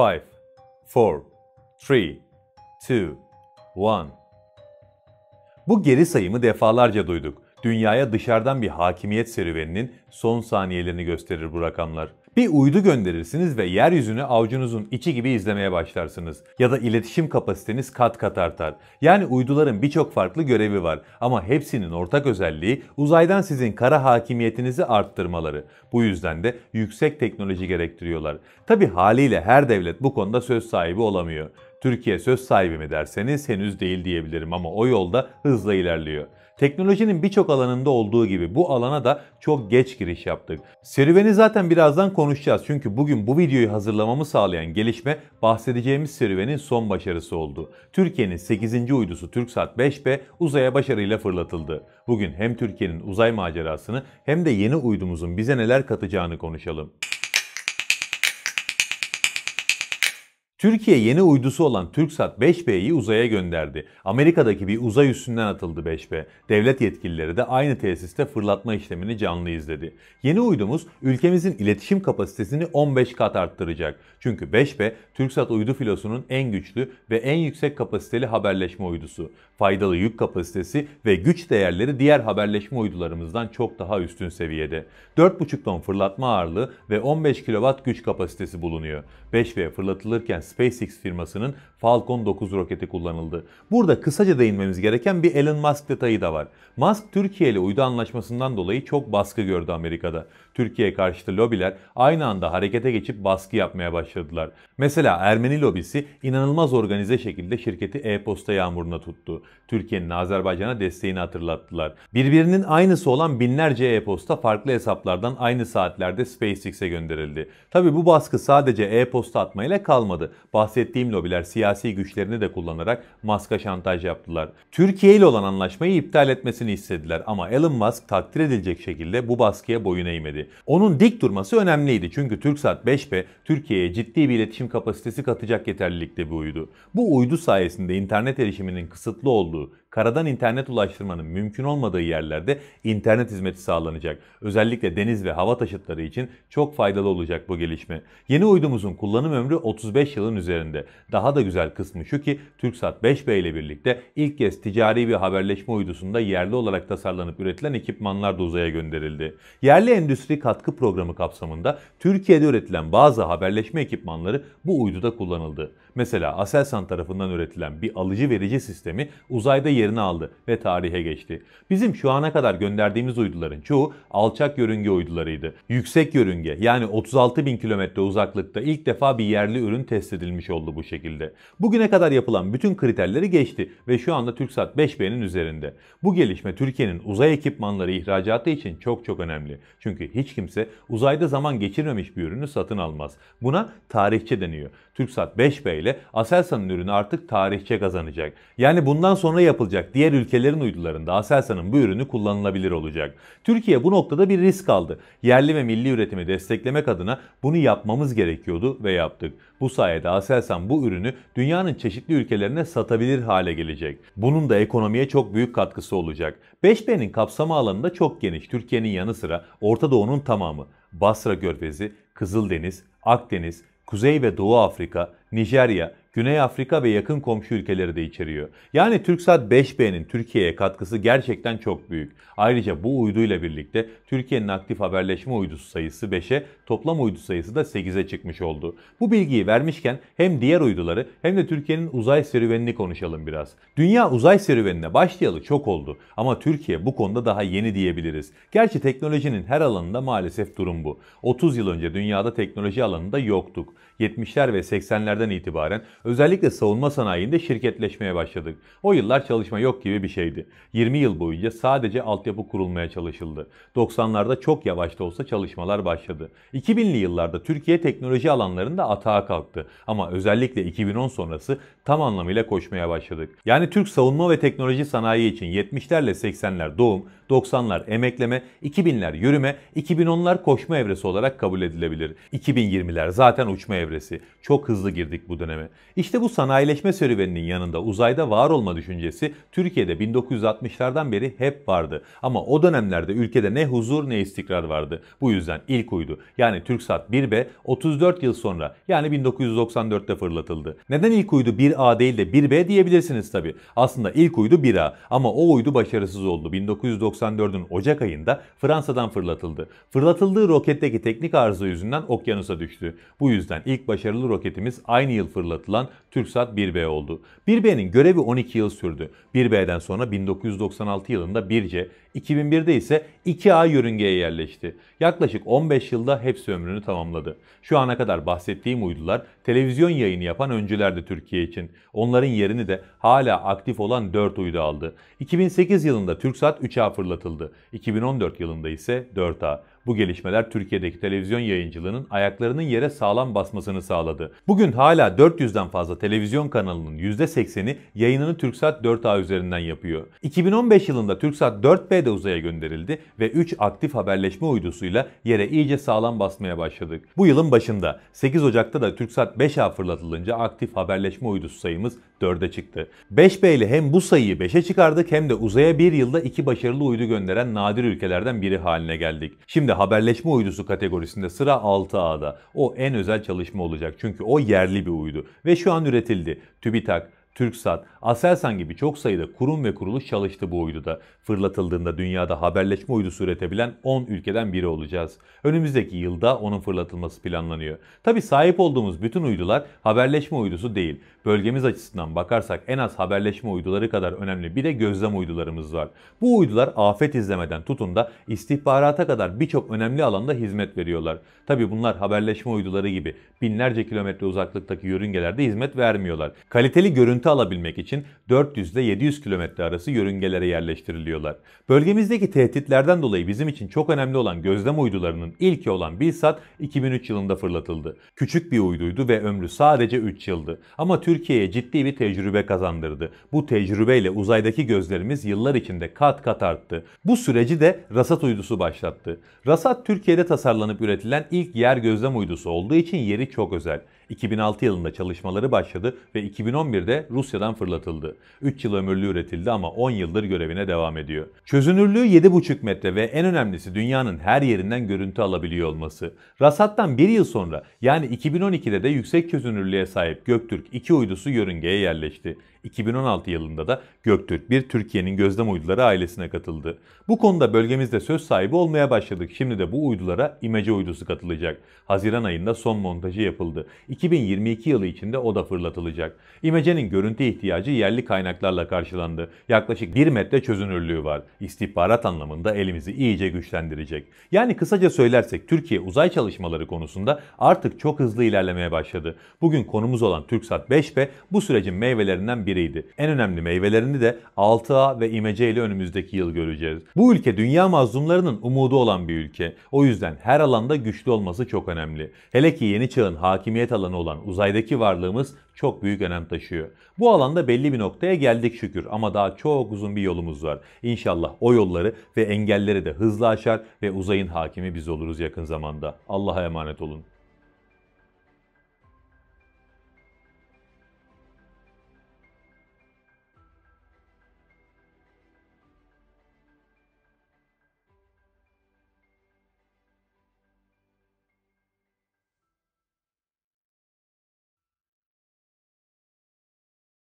5, 4, 3, 2, 1. Bu geri sayımı defalarca duyduk. Dünyaya dışarıdan bir hakimiyet serüveninin son saniyelerini gösterir bu rakamlar. Bir uydu gönderirsiniz ve yeryüzünü avcunuzun içi gibi izlemeye başlarsınız. Ya da iletişim kapasiteniz kat kat artar. Yani uyduların birçok farklı görevi var ama hepsinin ortak özelliği uzaydan sizin kara hakimiyetinizi arttırmaları. Bu yüzden de yüksek teknoloji gerektiriyorlar. Tabi haliyle her devlet bu konuda söz sahibi olamıyor. Türkiye söz sahibi mi derseniz henüz değil diyebilirim ama o yolda hızla ilerliyor. Teknolojinin birçok alanında olduğu gibi bu alana da çok geç giriş yaptık. Serüveni zaten birazdan konuşacağız çünkü bugün bu videoyu hazırlamamı sağlayan gelişme bahsedeceğimiz serüvenin son başarısı oldu. Türkiye'nin 8. uydusu TürkSat 5B uzaya başarıyla fırlatıldı. Bugün hem Türkiye'nin uzay macerasını hem de yeni uydumuzun bize neler katacağını konuşalım. Türkiye yeni uydusu olan TürkSat 5B'yi uzaya gönderdi. Amerika'daki bir uzay üssünden atıldı 5B. Devlet yetkilileri de aynı tesiste fırlatma işlemini canlı izledi. Yeni uydumuz ülkemizin iletişim kapasitesini 15 kat arttıracak. Çünkü 5B TürkSat uydu filosunun en güçlü ve en yüksek kapasiteli haberleşme uydusu. Faydalı yük kapasitesi ve güç değerleri diğer haberleşme uydularımızdan çok daha üstün seviyede. 4,5 ton fırlatma ağırlığı ve 15 kW güç kapasitesi bulunuyor. 5B fırlatılırken SpaceX firmasının Falcon 9 roketi kullanıldı. Burada kısaca değinmemiz gereken bir Elon Musk detayı da var. Musk Türkiye ile uydu anlaşmasından dolayı çok baskı gördü Amerika'da. Türkiye karşıtı lobiler aynı anda harekete geçip baskı yapmaya başladılar. Mesela Ermeni lobisi inanılmaz organize şekilde şirketi e-posta yağmuruna tuttu. Türkiye'nin Azerbaycan'a desteğini hatırlattılar. Birbirinin aynısı olan binlerce e-posta farklı hesaplardan aynı saatlerde SpaceX'e gönderildi. Tabi bu baskı sadece e-posta atmayla kalmadı bahsettiğim lobiler siyasi güçlerini de kullanarak Musk'a şantaj yaptılar. Türkiye ile olan anlaşmayı iptal etmesini istediler ama Elon Musk takdir edilecek şekilde bu baskıya boyun eğmedi. Onun dik durması önemliydi çünkü TürkSat 5B Türkiye'ye ciddi bir iletişim kapasitesi katacak yeterlilikte bir uydu. Bu uydu sayesinde internet erişiminin kısıtlı olduğu karadan internet ulaştırmanın mümkün olmadığı yerlerde internet hizmeti sağlanacak. Özellikle deniz ve hava taşıtları için çok faydalı olacak bu gelişme. Yeni uydumuzun kullanım ömrü 35 yılın üzerinde. Daha da güzel kısmı şu ki TürkSat 5B ile birlikte ilk kez ticari bir haberleşme uydusunda yerli olarak tasarlanıp üretilen ekipmanlar da uzaya gönderildi. Yerli Endüstri Katkı Programı kapsamında Türkiye'de üretilen bazı haberleşme ekipmanları bu uyduda kullanıldı. Mesela Aselsan tarafından üretilen bir alıcı verici sistemi uzayda yerini aldı ve tarihe geçti. Bizim şu ana kadar gönderdiğimiz uyduların çoğu alçak yörünge uydularıydı. Yüksek yörünge yani 36 bin kilometre uzaklıkta ilk defa bir yerli ürün test edilmiş oldu bu şekilde. Bugüne kadar yapılan bütün kriterleri geçti ve şu anda TürkSat 5B'nin üzerinde. Bu gelişme Türkiye'nin uzay ekipmanları ihracatı için çok çok önemli. Çünkü hiç kimse uzayda zaman geçirmemiş bir ürünü satın almaz. Buna tarihçi deniyor. TürkSat 5B ile Aselsan'ın ürünü artık tarihçe kazanacak. Yani bundan sonra yapılacak diğer ülkelerin uydularında Aselsan'ın bu ürünü kullanılabilir olacak. Türkiye bu noktada bir risk aldı. Yerli ve milli üretimi desteklemek adına bunu yapmamız gerekiyordu ve yaptık. Bu sayede Aselsan bu ürünü dünyanın çeşitli ülkelerine satabilir hale gelecek. Bunun da ekonomiye çok büyük katkısı olacak. 5B'nin kapsama alanı da çok geniş. Türkiye'nin yanı sıra Orta Doğu'nun tamamı. Basra Körfezi, Kızıldeniz, Akdeniz, Kuzey ve Doğu Afrika, Nijerya, Güney Afrika ve yakın komşu ülkeleri de içeriyor. Yani TürkSat 5B'nin Türkiye'ye katkısı gerçekten çok büyük. Ayrıca bu uyduyla birlikte Türkiye'nin aktif haberleşme uydusu sayısı 5'e, toplam uydu sayısı da 8'e çıkmış oldu. Bu bilgiyi vermişken hem diğer uyduları hem de Türkiye'nin uzay serüvenini konuşalım biraz. Dünya uzay serüvenine başlayalı çok oldu ama Türkiye bu konuda daha yeni diyebiliriz. Gerçi teknolojinin her alanında maalesef durum bu. 30 yıl önce dünyada teknoloji alanında yoktuk. 70'ler ve 80'lerden itibaren Özellikle savunma sanayinde şirketleşmeye başladık. O yıllar çalışma yok gibi bir şeydi. 20 yıl boyunca sadece altyapı kurulmaya çalışıldı. 90'larda çok yavaş da olsa çalışmalar başladı. 2000'li yıllarda Türkiye teknoloji alanlarında atağa kalktı. Ama özellikle 2010 sonrası tam anlamıyla koşmaya başladık. Yani Türk savunma ve teknoloji sanayi için 70'lerle 80'ler doğum, 90'lar emekleme, 2000'ler yürüme, 2010'lar koşma evresi olarak kabul edilebilir. 2020'ler zaten uçma evresi. Çok hızlı girdik bu döneme. İşte bu sanayileşme serüveninin yanında uzayda var olma düşüncesi Türkiye'de 1960'lardan beri hep vardı. Ama o dönemlerde ülkede ne huzur ne istikrar vardı. Bu yüzden ilk uydu yani TürkSat 1B 34 yıl sonra yani 1994'te fırlatıldı. Neden ilk uydu 1A değil de 1B diyebilirsiniz tabi. Aslında ilk uydu 1A ama o uydu başarısız oldu. 1994'ün Ocak ayında Fransa'dan fırlatıldı. Fırlatıldığı roketteki teknik arıza yüzünden okyanusa düştü. Bu yüzden ilk başarılı roketimiz aynı yıl fırlatılan olan TürkSat 1B oldu. 1B'nin görevi 12 yıl sürdü. 1B'den sonra 1996 yılında 1C, 2001'de ise 2A yörüngeye yerleşti. Yaklaşık 15 yılda hepsi ömrünü tamamladı. Şu ana kadar bahsettiğim uydular televizyon yayını yapan öncülerdi Türkiye için. Onların yerini de hala aktif olan 4 uydu aldı. 2008 yılında TürkSat 3A fırlatıldı. 2014 yılında ise 4A. Bu gelişmeler Türkiye'deki televizyon yayıncılığının ayaklarının yere sağlam basmasını sağladı. Bugün hala 400'den fazla televizyon kanalının %80'i yayınını TürkSat 4A üzerinden yapıyor. 2015 yılında TürkSat 4B de uzaya gönderildi ve 3 aktif haberleşme uydusuyla yere iyice sağlam basmaya başladık. Bu yılın başında 8 Ocak'ta da TürkSat 5A fırlatılınca aktif haberleşme uydusu sayımız 4'e çıktı. 5B ile hem bu sayıyı 5'e çıkardık hem de uzaya bir yılda iki başarılı uydu gönderen nadir ülkelerden biri haline geldik. Şimdi haberleşme uydusu kategorisinde sıra 6A'da. O en özel çalışma olacak çünkü o yerli bir uydu ve şu an üretildi. TÜBİTAK, TürkSat, Aselsan gibi çok sayıda kurum ve kuruluş çalıştı bu uyduda. Fırlatıldığında dünyada haberleşme uydusu üretebilen 10 ülkeden biri olacağız. Önümüzdeki yılda onun fırlatılması planlanıyor. Tabi sahip olduğumuz bütün uydular haberleşme uydusu değil. Bölgemiz açısından bakarsak en az haberleşme uyduları kadar önemli bir de gözlem uydularımız var. Bu uydular afet izlemeden tutun da istihbarata kadar birçok önemli alanda hizmet veriyorlar. Tabi bunlar haberleşme uyduları gibi binlerce kilometre uzaklıktaki yörüngelerde hizmet vermiyorlar. Kaliteli görüntü alabilmek için 400 ile 700 kilometre arası yörüngelere yerleştiriliyorlar. Bölgemizdeki tehditlerden dolayı bizim için çok önemli olan gözlem uydularının ilki olan Bilsat 2003 yılında fırlatıldı. Küçük bir uyduydu ve ömrü sadece 3 yıldı. Ama Türkiye'ye ciddi bir tecrübe kazandırdı. Bu tecrübeyle uzaydaki gözlerimiz yıllar içinde kat kat arttı. Bu süreci de Rasat uydusu başlattı. Rasat Türkiye'de tasarlanıp üretilen ilk yer gözlem uydusu olduğu için yeri çok özel. 2006 yılında çalışmaları başladı ve 2011'de Rusya'dan fırlatıldı. 3 yıl ömürlü üretildi ama 10 yıldır görevine devam ediyor. Çözünürlüğü 7,5 metre ve en önemlisi dünyanın her yerinden görüntü alabiliyor olması. Rasat'tan 1 yıl sonra yani 2012'de de yüksek çözünürlüğe sahip Göktürk 2 uydusu yörüngeye yerleşti. 2016 yılında da Göktürk bir Türkiye'nin gözlem uyduları ailesine katıldı. Bu konuda bölgemizde söz sahibi olmaya başladık. Şimdi de bu uydulara İmece uydusu katılacak. Haziran ayında son montajı yapıldı. 2022 yılı içinde o da fırlatılacak. İmece'nin görüntü ihtiyacı yerli kaynaklarla karşılandı. Yaklaşık 1 metre çözünürlüğü var. İstihbarat anlamında elimizi iyice güçlendirecek. Yani kısaca söylersek Türkiye uzay çalışmaları konusunda artık çok hızlı ilerlemeye başladı. Bugün konumuz olan TürkSat 5B bu sürecin meyvelerinden bir biriydi. En önemli meyvelerini de 6A ve İmece ile önümüzdeki yıl göreceğiz. Bu ülke dünya mazlumlarının umudu olan bir ülke. O yüzden her alanda güçlü olması çok önemli. Hele ki yeni çağın hakimiyet alanı olan uzaydaki varlığımız çok büyük önem taşıyor. Bu alanda belli bir noktaya geldik şükür ama daha çok uzun bir yolumuz var. İnşallah o yolları ve engelleri de hızla aşar ve uzayın hakimi biz oluruz yakın zamanda. Allah'a emanet olun.